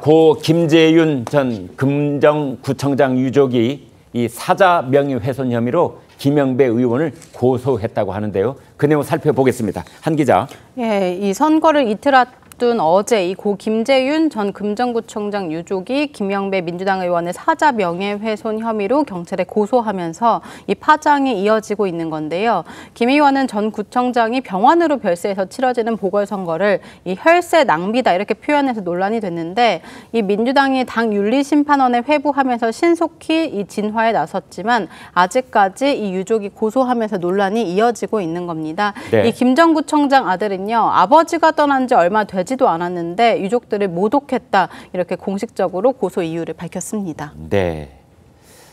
고 김재윤 전 금정구청장 유족이 이 사자 명예훼손 혐의로 김영배 의원을 고소했다고 하는데요. 그 내용 살펴보겠습니다. 한 기자. 예, 이 선거를 이틀 앞 앞둔 어제 이 고 김재윤 전 금정구청장 유족이 김영배 민주당 의원의 사자 명예훼손 혐의로 경찰에 고소하면서 이 파장이 이어지고 있는 건데요. 김 의원은 전 구청장이 병원으로 별세해서 치러지는 보궐선거를 이 혈세 낭비다 이렇게 표현해서 논란이 됐는데 이 민주당이 당 윤리심판원에 회부하면서 신속히 이 진화에 나섰지만 아직까지 이 유족이 고소하면서 논란이 이어지고 있는 겁니다. 네. 이 김정구청장 아들은요 아버지가 떠난 지 얼마 되지 되지도 않았는데 유족들을 모독했다 이렇게 공식적으로 고소 이유를 밝혔습니다. 네.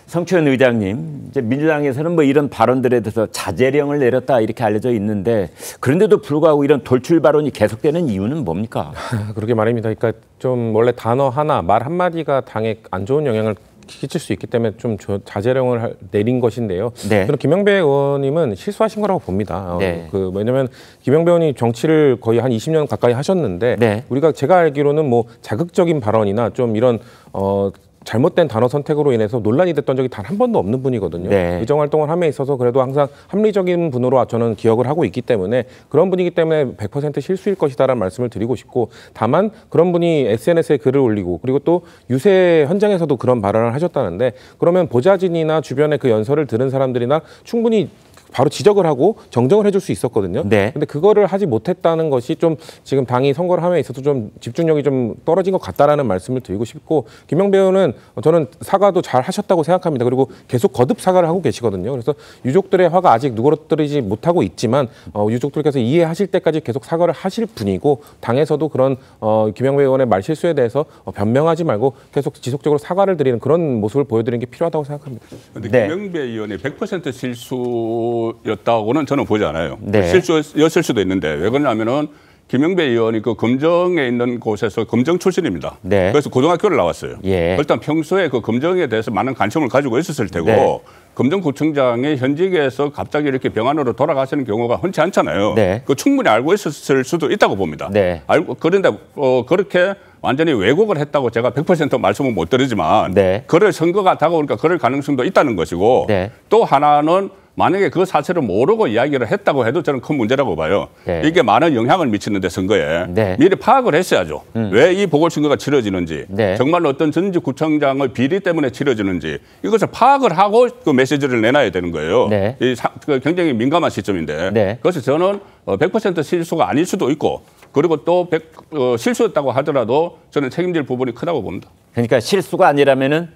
성추현 의장님, 이제 민주당에서는 뭐 이런 발언들에 대해서 자제령을 내렸다 이렇게 알려져 있는데 그런데도 불구하고 이런 돌출 발언이 계속되는 이유는 뭡니까? 그러게 말입니다. 그러니까 좀 원래 단어 하나, 말 한마디가 당에 안 좋은 영향을 끼칠 수 있기 때문에 좀 자제령을 내린 것인데요. 네. 저는 김영배 의원님은 실수하신 거라고 봅니다. 어, 네. 그 왜냐하면 김영배 의원이 정치를 거의 한 20년 가까이 하셨는데 네. 우리가 제가 알기로는 뭐 자극적인 발언이나 좀 이런 어 잘못된 단어 선택으로 인해서 논란이 됐던 적이 단 한 번도 없는 분이거든요. 네. 의정 활동을 함에 있어서 그래도 항상 합리적인 분으로 아, 저는 기억을 하고 있기 때문에 그런 분이기 때문에 100% 실수일 것이다라는 말씀을 드리고 싶고 다만 그런 분이 SNS에 글을 올리고 그리고 또 유세 현장에서도 그런 발언을 하셨다는데 그러면 보좌진이나 주변에 그 연설을 들은 사람들이나 충분히 바로 지적을 하고 정정을 해줄 수 있었거든요. 네. 근데 그거를 하지 못했다는 것이 좀 지금 당이 선거를 함에 있어서 좀 집중력이 좀 떨어진 것 같다라는 말씀을 드리고 싶고 김영 배 의원은 저는 사과도 잘 하셨다고 생각합니다. 그리고 계속 거듭 사과를 하고 계시거든요. 그래서 유족들의 화가 아직 누그러뜨리지 못하고 있지만 어, 유족들께서 이해하실 때까지 계속 사과를 하실 분이고 당에서도 그런 어, 김영배 의원의 말 실수에 대해서 어, 변명하지 말고 계속 지속적으로 사과를 드리는 그런 모습을 보여드리는 게 필요하다고 생각합니다. 그런데 네. 김영배 의원의 100% 실수 실수였다고는 저는 보지 않아요. 네. 실수였을 수도 있는데 왜 그러냐면은 김영배 의원이 그 검정에 있는 곳에서 검정 출신입니다. 네. 그래서 고등학교를 나왔어요. 예. 일단 평소에 그 검정에 대해서 많은 관심을 가지고 있었을 테고 네. 검정구청장의 현직에서 갑자기 이렇게 병안으로 돌아가시는 경우가 흔치 않잖아요. 네. 그 충분히 알고 있었을 수도 있다고 봅니다. 네. 알고 그런데 어, 그렇게 완전히 왜곡을 했다고 제가 100% 말씀은 못 드리지만 네. 그럴 선거가 다가오니까 그러니까 그럴 가능성도 있다는 것이고 네. 또 하나는 만약에 그 사실을 모르고 이야기를 했다고 해도 저는 큰 문제라고 봐요. 네. 이게 많은 영향을 미치는데 선거에 네. 미리 파악을 했어야죠. 음. 왜이 보궐선거가 치러지는지 네. 정말 어떤 전직 구청장의 비리 때문에 치러지는지 이것을 파악을 하고 그 메시지를 내놔야 되는 거예요. 네. 이 사, 그 굉장히 민감한 시점인데 네. 그래서 저는 100% 어, 실수가 아닐 수도 있고 그리고 또 100, 어, 실수였다고 하더라도 저는 책임질 부분이 크다고 봅니다. 그러니까 실수가 아니라면은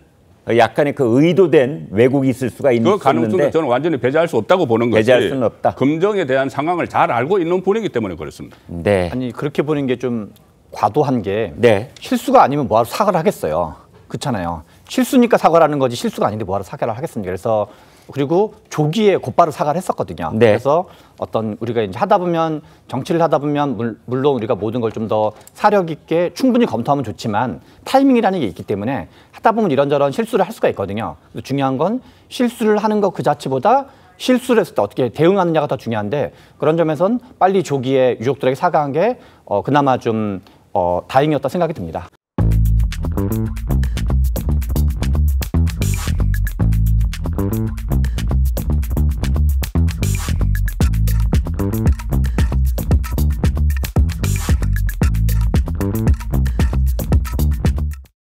약간의 그 의도된 왜곡이 있을 수가 있는 그 가능성도 저는 완전히 배제할 수 없다고 보는 거지. 배제할 수는 없다. 금정에 대한 상황을 잘 알고 있는 분이기 때문에 그렇습니다. 네. 아니 그렇게 보는 게 좀 과도한 게 네. 실수가 아니면 뭐하러 사과를 하겠어요. 그렇잖아요. 실수니까 사과를 하는 거지 실수가 아닌데 뭐하러 사과를 하겠습니까? 그래서 그리고 조기에 곧바로 사과를 했었거든요. 네. 그래서 어떤 우리가 이제 하다 보면 정치를 하다 보면 물론 우리가 모든 걸 좀 더 사력 있게 충분히 검토하면 좋지만 타이밍이라는 게 있기 때문에 하다 보면 이런저런 실수를 할 수가 있거든요. 중요한 건 실수를 하는 것 그 자체보다 실수를 했을 때 어떻게 대응하느냐가 더 중요한데 그런 점에선 빨리 조기에 유족들에게 사과한 게 어, 그나마 좀 어, 다행이었다 생각이 듭니다.